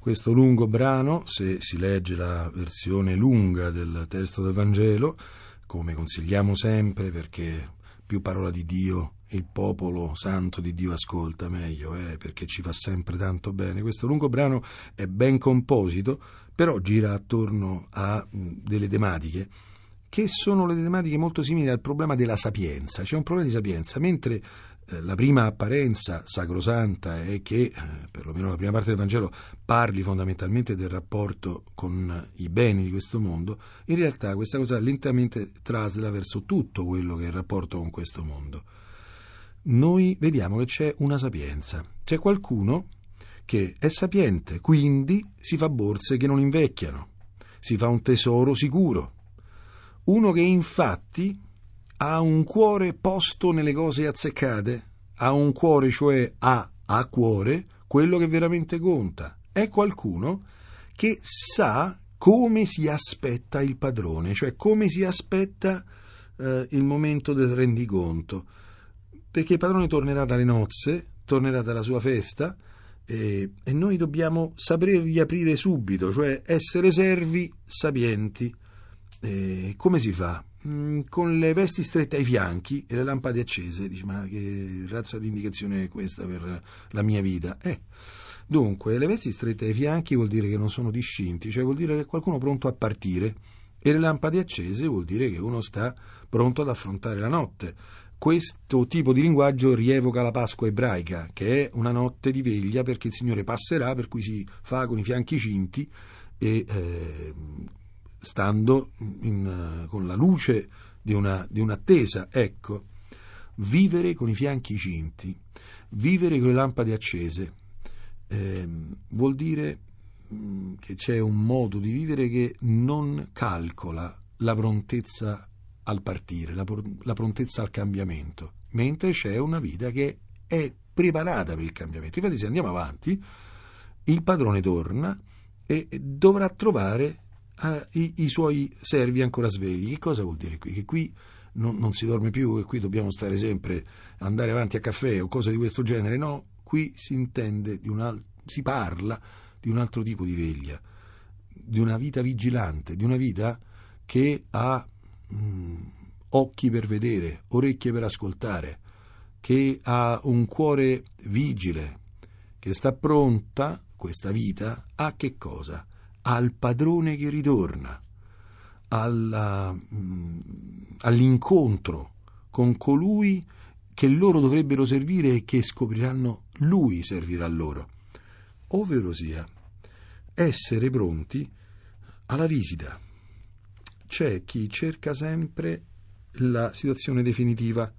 questo lungo brano, se si legge la versione lunga del testo del Vangelo, come consigliamo sempre perché più parola di Dio il popolo santo di Dio ascolta meglio, eh, perché ci fa sempre tanto bene. Questo lungo brano è ben composito, però gira attorno a delle tematiche che sono le tematiche molto simili al problema della sapienza. C'è un problema di sapienza, mentre eh, la prima apparenza sacrosanta è che, eh, perlomeno la prima parte del Vangelo, parli fondamentalmente del rapporto con eh, i beni di questo mondo, in realtà questa cosa lentamente trasla verso tutto quello che è il rapporto con questo mondo. Noi vediamo che c'è una sapienza, c'è qualcuno che è sapiente, quindi si fa borse che non invecchiano, si fa un tesoro sicuro. Uno che infatti ha un cuore posto nelle cose azzeccate, ha un cuore, cioè ha a cuore quello che veramente conta. È qualcuno che sa come si aspetta il padrone, cioè come si aspetta eh, il momento del rendiconto. Perché il padrone tornerà dalle nozze, tornerà dalla sua festa e, e noi dobbiamo sapergli aprire subito, cioè essere servi sapienti. E come si fa? Mm, con le vesti strette ai fianchi e le lampade accese. Dice, ma che razza di indicazione è questa per la mia vita? Eh. Dunque, le vesti strette ai fianchi vuol dire che non sono discinti, cioè vuol dire che qualcuno è pronto a partire, e le lampade accese vuol dire che uno sta pronto ad affrontare la notte. Questo tipo di linguaggio rievoca la Pasqua ebraica, che è una notte di veglia perché il Signore passerà, per cui si fa con i fianchi cinti e eh, stando in, eh, con la luce di, una, di un'attesa. Ecco, vivere con i fianchi cinti, vivere con le lampade accese, eh, vuol dire mm, che c'è un modo di vivere che non calcola la prontezza al partire, la, la prontezza al cambiamento, mentre c'è una vita che è preparata per il cambiamento. Infatti se andiamo avanti, il padrone torna e dovrà trovare ha ah, i, i suoi servi ancora svegli. Che cosa vuol dire qui? Che qui non, non si dorme più, che qui dobbiamo stare sempre, andare avanti a caffè o cose di questo genere. No, qui si intende, di un si parla di un altro tipo di veglia, di una vita vigilante, di una vita che ha mh, mm, occhi per vedere, orecchie per ascoltare, che ha un cuore vigile, che sta pronta, questa vita, a che cosa? al padrone che ritorna, alla, mm, all'incontro con colui che loro dovrebbero servire e che scopriranno lui servirà loro. Ovvero sia, essere pronti alla visita. C'è chi cerca sempre la situazione definitiva.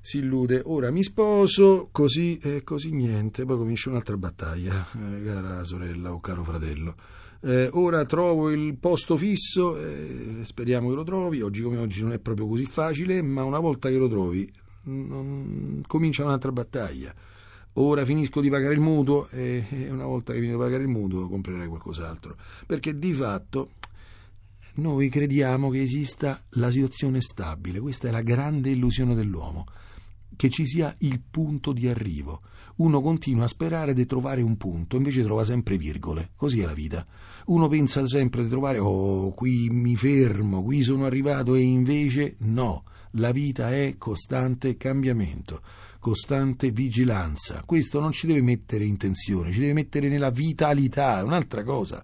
Si illude, ora mi sposo, così e eh, così niente, poi comincia un'altra battaglia, eh, cara sorella o caro fratello eh, ora trovo il posto fisso, eh, speriamo che lo trovi, oggi come oggi non è proprio così facile, ma una volta che lo trovi non... comincia un'altra battaglia. Ora finisco di pagare il mutuo e, una volta che finisco di pagare il mutuo comprerai qualcos'altro. Perché di fatto noi crediamo che esista la situazione stabile, questa è la grande illusione dell'uomo che ci sia il punto di arrivo. Uno continua a sperare di trovare un punto, invece trova sempre virgole. Così è la vita. Uno pensa sempre di trovare, oh, qui mi fermo, qui sono arrivato, e invece no. La vita è costante cambiamento, costante vigilanza. Questo non ci deve mettere in tensione, ci deve mettere nella vitalità, è un'altra cosa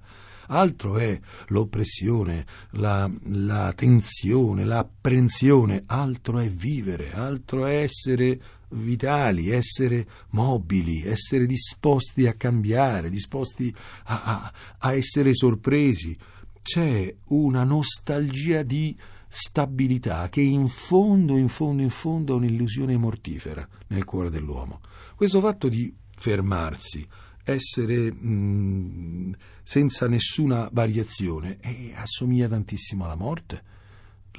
altro è l'oppressione, la, la tensione, l'apprensione, altro è vivere, altro è essere vitali, essere mobili, essere disposti a cambiare, disposti a, a, a essere sorpresi. C'è una nostalgia di stabilità che in fondo, in fondo, in fondo è un'illusione mortifera nel cuore dell'uomo. Questo fatto di fermarsi, essere mh, mm, senza nessuna variazione e assomiglia tantissimo alla morte.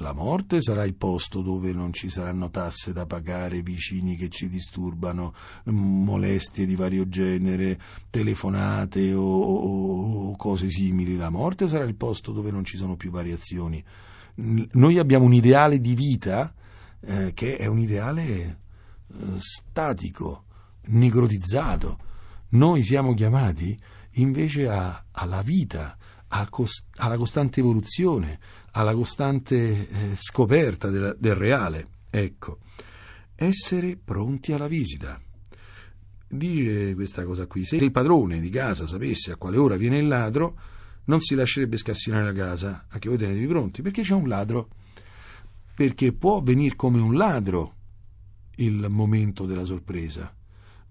La morte sarà il posto dove non ci saranno tasse da pagare, vicini che ci disturbano, mm, molestie di vario genere, telefonate o, o, o cose simili. La morte sarà il posto dove non ci sono più variazioni. Noi abbiamo un ideale di vita eh, che è un ideale eh, statico, necrotizzato noi siamo chiamati invece a, alla vita, a cost, alla costante evoluzione, alla costante eh, scoperta del, del reale. Ecco, essere pronti alla visita dice questa cosa qui: se il padrone di casa sapesse a quale ora viene il ladro, non si lascerebbe scassinare la casa. Anche voi tenetevi pronti, perché c'è un ladro. Perché può venire come un ladro il momento della sorpresa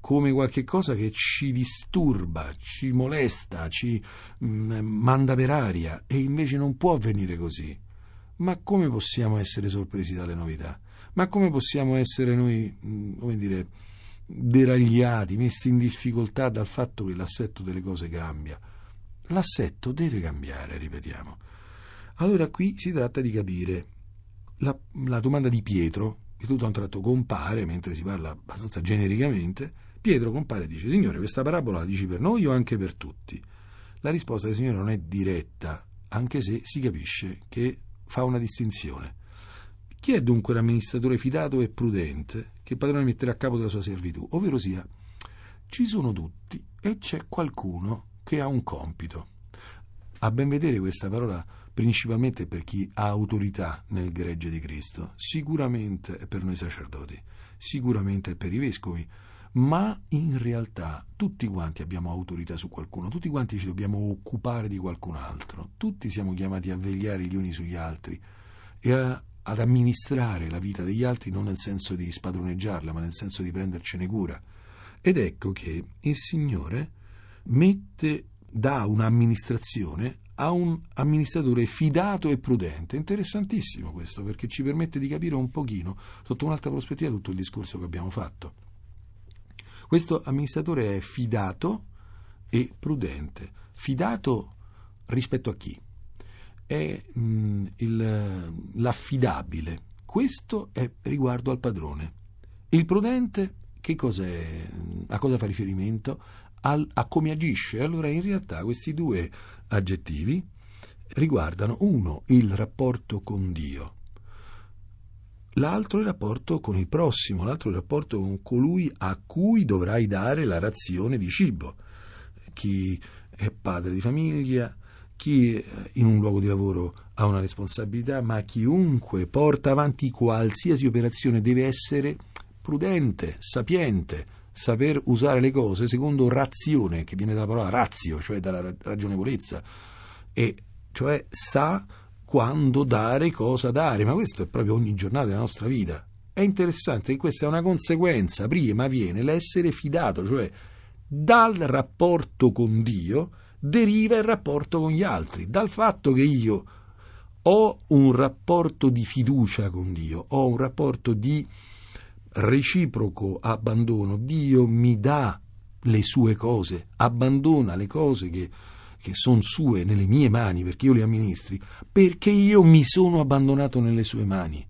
come qualcosa che ci disturba, ci molesta, ci mh, mm, manda per aria e invece non può avvenire così. Ma come possiamo essere sorpresi dalle novità? Ma come possiamo essere noi, mh, mm, come dire, deragliati, messi in difficoltà dal fatto che l'assetto delle cose cambia? L'assetto deve cambiare, ripetiamo. Allora qui si tratta di capire la, la domanda di Pietro, che tutto a un tratto compare mentre si parla abbastanza genericamente, Pietro compare e dice, Signore, questa parabola la dici per noi o anche per tutti? La risposta del Signore non è diretta, anche se si capisce che fa una distinzione. Chi è dunque l'amministratore fidato e prudente che il padrone metterà a capo della sua servitù? Ovvero sia, ci sono tutti e c'è qualcuno che ha un compito. A ben vedere questa parola principalmente per chi ha autorità nel gregge di Cristo, sicuramente è per noi sacerdoti, sicuramente è per i vescovi, ma in realtà tutti quanti abbiamo autorità su qualcuno, tutti quanti ci dobbiamo occupare di qualcun altro, tutti siamo chiamati a vegliare gli uni sugli altri e a, ad amministrare la vita degli altri non nel senso di spadroneggiarla, ma nel senso di prendercene cura. Ed ecco che il Signore mette da un'amministrazione a un amministratore fidato e prudente. Interessantissimo questo perché ci permette di capire un pochino, sotto un'altra prospettiva, tutto il discorso che abbiamo fatto. Questo amministratore è fidato e prudente. Fidato rispetto a chi? È mh, mm, il, l'affidabile. Questo è riguardo al padrone. Il prudente a cosa fa riferimento? Al, a come agisce. Allora in realtà questi due aggettivi riguardano uno il rapporto con Dio l'altro è il rapporto con il prossimo, l'altro è il rapporto con colui a cui dovrai dare la razione di cibo. Chi è padre di famiglia, chi in un luogo di lavoro ha una responsabilità, ma chiunque porta avanti qualsiasi operazione deve essere prudente, sapiente, saper usare le cose secondo razione, che viene dalla parola razio, cioè dalla ragionevolezza, e cioè sa quando dare, cosa dare, ma questo è proprio ogni giornata della nostra vita. È interessante che questa è una conseguenza, prima viene l'essere fidato, cioè dal rapporto con Dio deriva il rapporto con gli altri, dal fatto che io ho un rapporto di fiducia con Dio, ho un rapporto di reciproco abbandono, Dio mi dà le sue cose, abbandona le cose che che sono sue nelle mie mani perché io le amministri, perché io mi sono abbandonato nelle sue mani.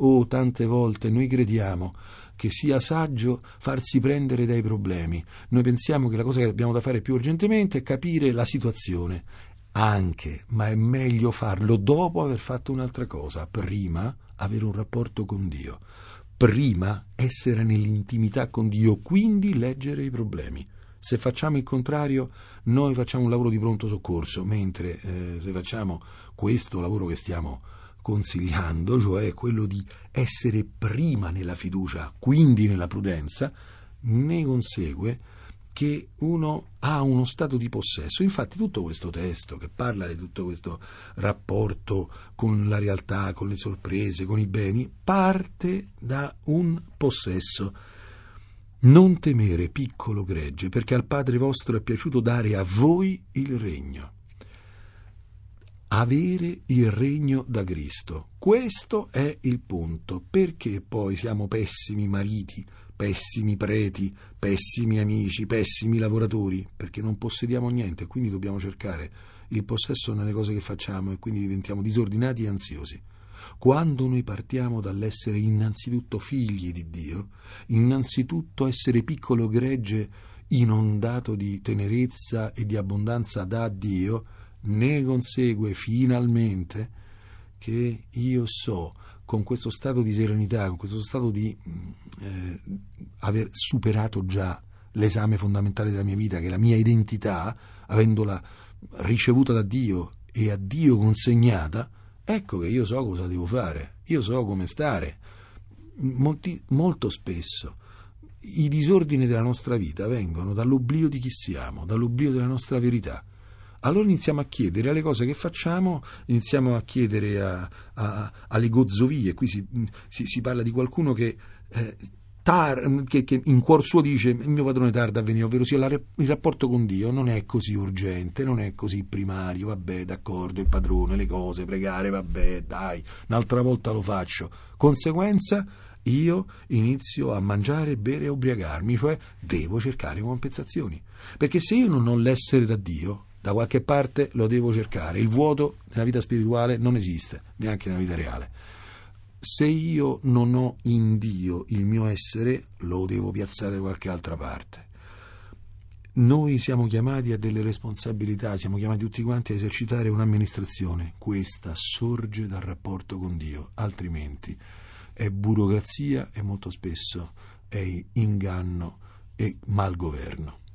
Oh, tante volte noi crediamo che sia saggio farsi prendere dai problemi. Noi pensiamo che la cosa che abbiamo da fare più urgentemente è capire la situazione. Anche, ma è meglio farlo dopo aver fatto un'altra cosa, prima avere un rapporto con Dio, prima essere nell'intimità con Dio, quindi leggere i problemi. Se facciamo il contrario, noi facciamo un lavoro di pronto soccorso, mentre eh, se facciamo questo lavoro che stiamo consigliando, cioè quello di essere prima nella fiducia, quindi nella prudenza, ne consegue che uno ha uno stato di possesso. Infatti tutto questo testo che parla di tutto questo rapporto con la realtà, con le sorprese, con i beni, parte da un possesso non temere, piccolo gregge, perché al Padre vostro è piaciuto dare a voi il regno. Avere il regno da Cristo. Questo è il punto. Perché poi siamo pessimi mariti, pessimi preti, pessimi amici, pessimi lavoratori? Perché non possediamo niente, quindi dobbiamo cercare il possesso nelle cose che facciamo e quindi diventiamo disordinati e ansiosi. Quando noi partiamo dall'essere innanzitutto figli di Dio, innanzitutto essere piccolo gregge inondato di tenerezza e di abbondanza da Dio, ne consegue finalmente che io so con questo stato di serenità, con questo stato di mm, eh, aver superato già l'esame fondamentale della mia vita, che è la mia identità, avendola ricevuta da Dio e a Dio consegnata, ecco che io so cosa devo fare, io so come stare. Molti, molto spesso i disordini della nostra vita vengono dall'oblio di chi siamo, dall'oblio della nostra verità. Allora iniziamo a chiedere alle cose che facciamo, iniziamo a chiedere a, a, alle gozzovie, qui si, si, si parla di qualcuno che eh, tar, che, che, in cuor suo dice il mio padrone tarda a venire, ovvero sia la, il rapporto con Dio non è così urgente, non è così primario, vabbè d'accordo, il padrone, le cose, pregare, vabbè dai, un'altra volta lo faccio. Conseguenza, io inizio a mangiare, bere e ubriacarmi, cioè devo cercare compensazioni. Perché se io non ho l'essere da Dio, da qualche parte lo devo cercare. Il vuoto nella vita spirituale non esiste, neanche nella vita reale se io non ho in Dio il mio essere, lo devo piazzare da qualche altra parte. Noi siamo chiamati a delle responsabilità, siamo chiamati tutti quanti a esercitare un'amministrazione. Questa sorge dal rapporto con Dio, altrimenti è burocrazia e molto spesso è inganno e malgoverno.